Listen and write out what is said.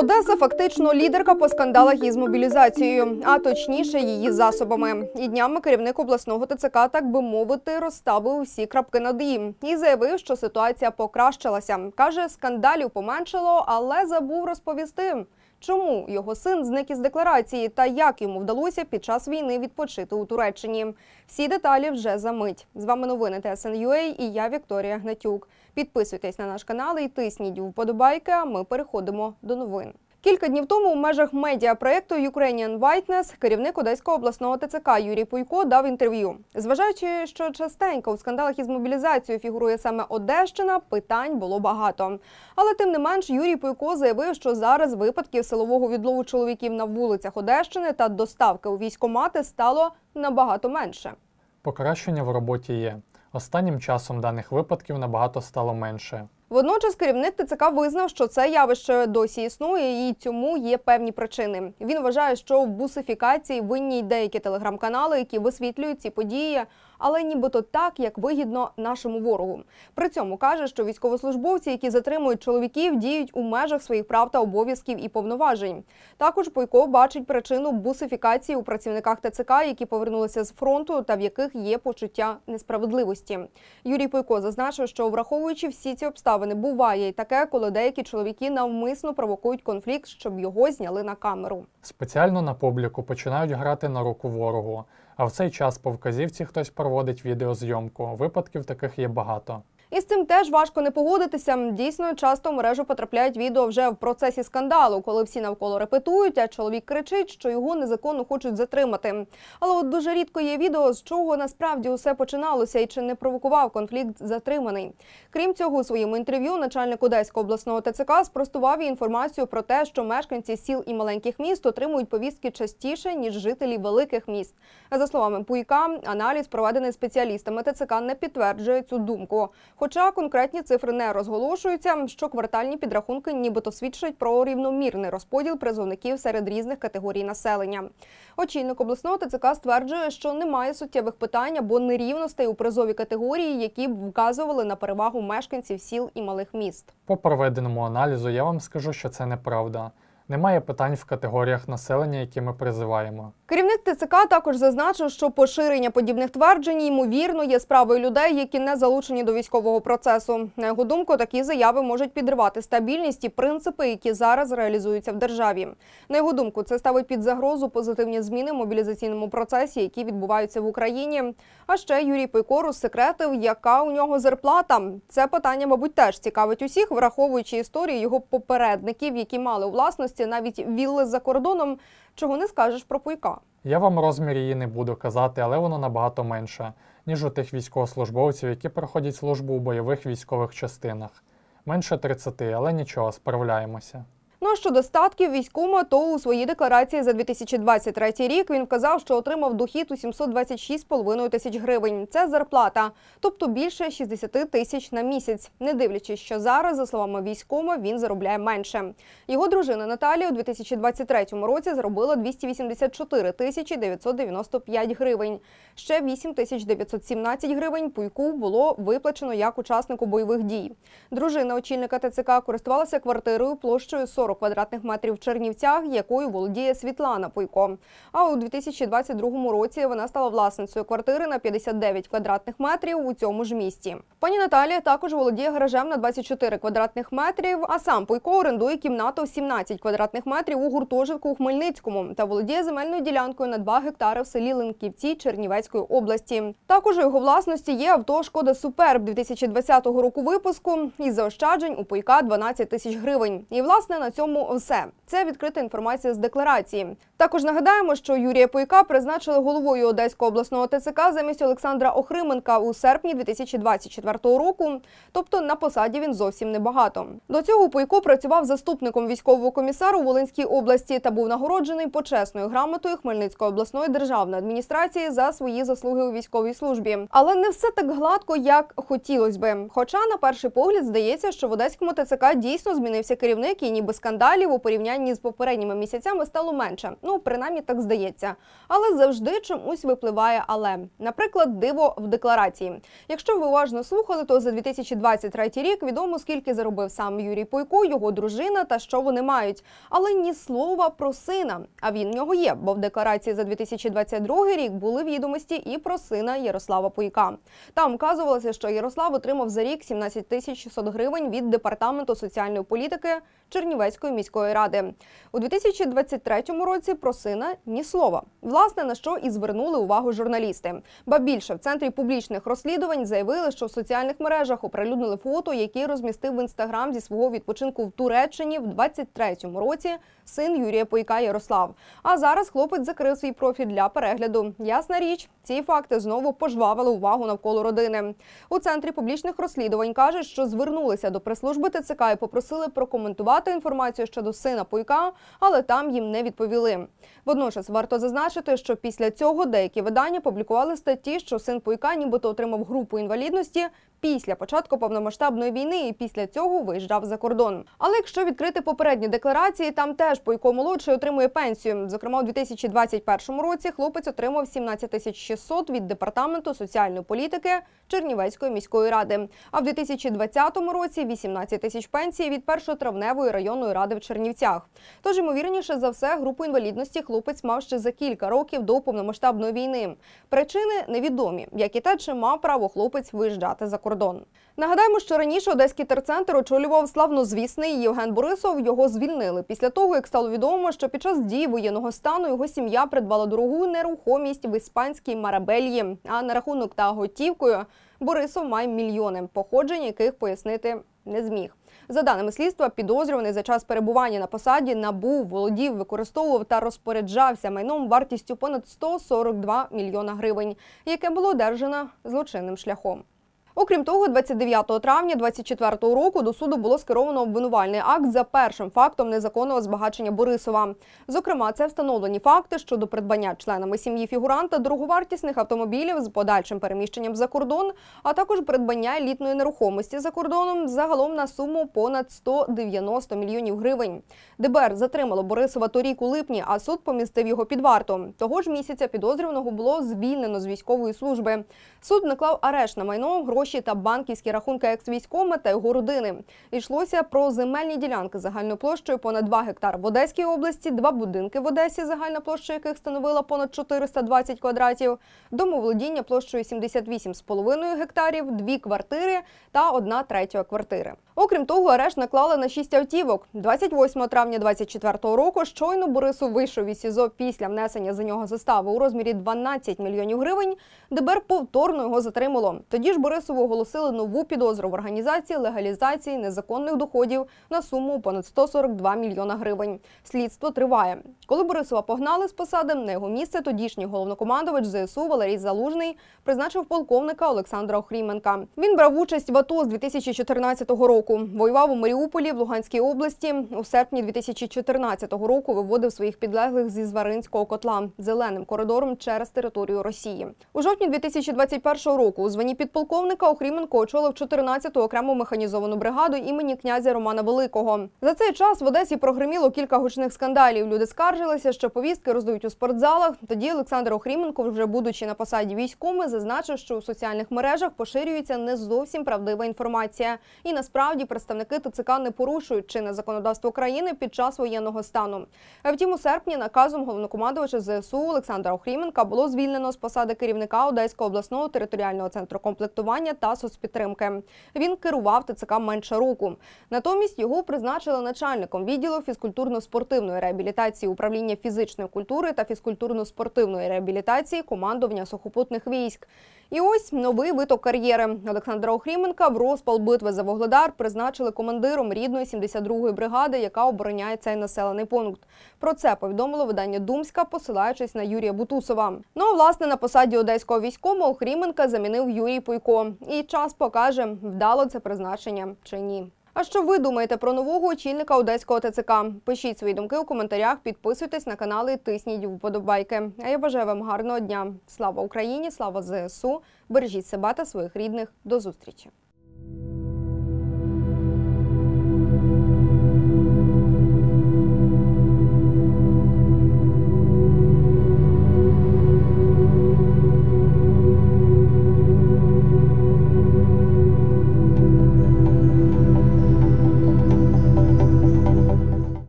Одеса фактично лідерка по скандалах із мобілізацією, а точніше, її засобами. І днями керівник обласного ТЦК, так би мовити, розставив всі крапки над «і» і заявив, що ситуація покращилася. каже, скандалів поменшало, але забув розповісти. Чому його син зник із декларації та як йому вдалося під час війни відпочити у Туреччині? Всі деталі вже за мить. З вами новини ТСНЮА і я Вікторія Гнатюк. Підписуйтесь на наш канал і тисніть вподобайки. А ми переходимо до новин. Кілька днів тому у межах медіапроєкту Ukrainian Whiteness керівник Одеського обласного ТЦК Юрій Пуйко дав інтерв'ю. Зважаючи, що частенько у скандалах із мобілізацією фігурує саме Одещина, питань було багато. Але тим не менш, Юрій Пуйко заявив, що зараз випадків силового відлову чоловіків на вулицях Одещини та доставки у військомати стало набагато менше. Покращення в роботі є. Останнім часом даних випадків набагато стало менше. Водночас керівник ТЦК визнав, що це явище досі існує, і цьому є певні причини. Він вважає, що в бусифікації винні й деякі телеграм-канали, які висвітлюють ці події але нібито так, як вигідно нашому ворогу. При цьому каже, що військовослужбовці, які затримують чоловіків, діють у межах своїх прав та обов'язків і повноважень. Також Бойко бачить причину бусифікації у працівниках ТЦК, які повернулися з фронту та в яких є почуття несправедливості. Юрій Пойко зазначив, що враховуючи всі ці обставини, буває й таке, коли деякі чоловіки навмисно провокують конфлікт, щоб його зняли на камеру. Спеціально на публіку починають грати на руку ворогу. А в цей час по вказівці хтось проводить відеозйомку. Випадків таких є багато. І з цим теж важко не погодитися. Дійсно, часто в мережу потрапляють відео вже в процесі скандалу, коли всі навколо репетують, а чоловік кричить, що його незаконно хочуть затримати. Але от дуже рідко є відео, з чого насправді усе починалося і чи не провокував конфлікт затриманий. Крім цього, у своєму інтерв'ю начальник Одеського обласного ТЦК спростував інформацію про те, що мешканці сіл і маленьких міст отримують повістки частіше ніж жителі великих міст. За словами Пуйка, аналіз проведений спеціалістами ТЦК не підтверджує цю думку. Хоча конкретні цифри не розголошуються, що квартальні підрахунки нібито свідчать про рівномірний розподіл призовників серед різних категорій населення. Очільник обласного ТЦК стверджує, що немає суттєвих питань або нерівностей у призові категорії, які б вказували на перевагу мешканців сіл і малих міст. По проведеному аналізу я вам скажу, що це неправда. Немає питань в категоріях населення, які ми призиваємо. Керівник ТЦК також зазначив, що поширення подібних тверджень ймовірно є справою людей, які не залучені до військового процесу. На його думку, такі заяви можуть підривати стабільність і принципи, які зараз реалізуються в державі. На його думку, це ставить під загрозу позитивні зміни в мобілізаційному процесі, які відбуваються в Україні. А ще Юрій Пейкору секретив, яка у нього зарплата. Це питання, мабуть, теж цікавить усіх, враховуючи історію його попередників, які мали у власності гості, навіть вілли за кордоном. Чого не скажеш про Пуйка? Я вам розмір її не буду казати, але воно набагато менше, ніж у тих військовослужбовців, які проходять службу у бойових військових частинах. Менше 30, але нічого, справляємося. Ну а щодо статків військома, то у своїй декларації за 2023 рік він вказав, що отримав дохід у 726,5 тисяч гривень. Це зарплата, тобто більше 60 тисяч на місяць. Не дивлячись, що зараз, за словами військома, він заробляє менше. Його дружина Наталія у 2023 році заробила 284 тисячі 995 гривень. Ще 8 тисяч 917 гривень пуйку було виплачено як учаснику бойових дій. Дружина очільника ТЦК користувалася квартирою площею 40 40 квадратних метрів в Чернівцях, якою володіє Світлана Пуйко. А у 2022 році вона стала власницею квартири на 59 квадратних метрів у цьому ж місті. Пані Наталія також володіє гаражем на 24 квадратних метрів. А сам Пуйко орендує кімнату 17 квадратних метрів у гуртожитку у Хмельницькому та володіє земельною ділянкою на 2 гектари в селі Линківці Чернівецької області. Також у його власності є авто шкода суперб 2020 року випуску із заощаджень у Пуйка 12 тисяч гривень. І власне на цьому цьому все. Це відкрита інформація з декларації. Також нагадаємо, що Юрія Пуйка призначили головою Одеського обласного ТЦК замість Олександра Охрименка у серпні 2024 року. Тобто на посаді він зовсім небагато. До цього пуйко працював заступником військового комісару Волинській області та був нагороджений почесною грамотою Хмельницької обласної державної адміністрації за свої заслуги у військовій службі. Але не все так гладко, як хотілося би. Хоча на перший погляд здається, що в Одеському ТЦК дійсно змінився керівник і ніби скандал скандалів у порівнянні з попередніми місяцями стало менше. Ну принаймні так здається. Але завжди чомусь випливає. Але, наприклад, диво в декларації. Якщо ви уважно слухали, то за 2023 рік відомо скільки заробив сам Юрій Пуйко, його дружина та що вони мають. Але ні слова про сина. А він в нього є, бо в декларації за 2022 рік були відомості і про сина Ярослава Пуйка. Там вказувалося, що Ярослав отримав за рік 17 тисяч 600 гривень від департаменту соціальної політики Чернівецької міської ради. У 2023 році про сина ні слова. Власне, на що і звернули увагу журналісти. Ба більше в центрі публічних розслідувань заявили, що в соціальних мережах оприлюднили фото, які розмістив в інстаграм зі свого відпочинку в Туреччині в 23-му році син Юрія Пойка Ярослав. А зараз хлопець закрив свій профіль для перегляду. Ясна річ, ці факти знову пожвавили увагу навколо родини. У центрі публічних розслідувань кажуть, що звернулися до прес-служби ТЦК і попросили прокоментувати надати інформацію щодо сина Пуйка, але там їм не відповіли. Водночас варто зазначити, що після цього деякі видання публікували статті, що син Пуйка, нібито отримав групу інвалідності після початку повномасштабної війни і після цього виїжджав за кордон. Але якщо відкрити попередні декларації, там теж по якому молодший отримує пенсію. Зокрема, у 2021 році хлопець отримав 17 тисяч 600 від департаменту соціальної політики Чернівецької міської ради. А в 2020 році 18 тисяч пенсії від першотравневої районної ради в Чернівцях. Тож ймовірніше за все групу інвалідності хлопець мав ще за кілька років до повномасштабної війни. Причини невідомі, як і те, чи мав право хлопець виїжджати за кордон кордон. Нагадаємо, що раніше одеський терцентр очолював славнозвісний Євген Борисов. Його звільнили після того, як стало відомо, що під час дії воєнного стану його сім'я придбала дорогу нерухомість в іспанській Марабельї. А на рахунок та готівкою Борисов має мільйони, походження яких пояснити не зміг. За даними слідства, підозрюваний за час перебування на посаді набув, володів, використовував та розпоряджався майном вартістю понад 142 мільйона гривень, яке було одержано злочинним шляхом. Окрім того, 29 травня 2024 року до суду було скеровано обвинувальний акт за першим фактом незаконного збагачення Борисова. Зокрема, це встановлені факти щодо придбання членами сім'ї фігуранта дороговартісних автомобілів з подальшим переміщенням за кордон, а також придбання елітної нерухомості за кордоном загалом на суму понад 190 мільйонів гривень. ДБР затримало Борисова торік у липні, а суд помістив його під варту. Того ж місяця підозрюваного було звільнено з військової служби. Суд наклав арешт на майно гроші гроші та банківські рахунки ексвійськома та його родини. Йшлося про земельні ділянки загальною площею понад 2 гектар в Одеській області, два будинки в Одесі, загальна площа яких становила понад 420 квадратів, домоволодіння площею 78,5 гектарів, дві квартири та одна третя квартири. Окрім того, арешт наклали на шість автівок. 28 травня 2024 року щойно Борису вийшов із СІЗО після внесення за нього застави у розмірі 12 мільйонів гривень. ДБР повторно його затримало. Тоді ж Борисову оголосили нову підозру в організації легалізації незаконних доходів на суму понад 142 мільйона гривень. Слідство триває. Коли Борисова погнали з посади, на його місце тодішній головнокомандувач ЗСУ Валерій Залужний призначив полковника Олександра Охріменка. Він брав участь в АТО з 2014 року року. Воював у Маріуполі в Луганській області. У серпні 2014 року виводив своїх підлеглих зі зваринського котла зеленим коридором через територію Росії. У жовтні 2021 року у звані підполковника Охріменко очолив 14-ту окрему механізовану бригаду імені князя Романа Великого. За цей час в Одесі прогреміло кілька гучних скандалів. Люди скаржилися, що повістки роздають у спортзалах. Тоді Олександр Охріменко, вже будучи на посаді військовими, зазначив, що у соціальних мережах поширюється не зовсім правдива інформація. І насправді насправді представники ТЦК не порушують чинне законодавство країни під час воєнного стану. Втім, у серпні наказом головнокомандувача ЗСУ Олександра Охріменка було звільнено з посади керівника Одеського обласного територіального центру комплектування та соцпідтримки. Він керував ТЦК менше року. Натомість його призначили начальником відділу фізкультурно-спортивної реабілітації управління фізичної культури та фізкультурно-спортивної реабілітації командування сухопутних військ. І ось новий виток кар'єри. Олександра Охріменка в розпал битви за Вогледар призначили командиром рідної 72-ї бригади, яка обороняє цей населений пункт. Про це повідомило видання Думська, посилаючись на Юрія Бутусова. Ну а власне на посаді одеського військового Охріменка замінив Юрій Пуйко. І час покаже, вдало це призначення чи ні. А що ви думаєте про нового очільника одеського ТЦК? Пишіть свої думки у коментарях, підписуйтесь на канал і тисніть вподобайки. А я бажаю вам гарного дня. Слава Україні! Слава ЗСУ! Бережіть себе та своїх рідних. До зустрічі!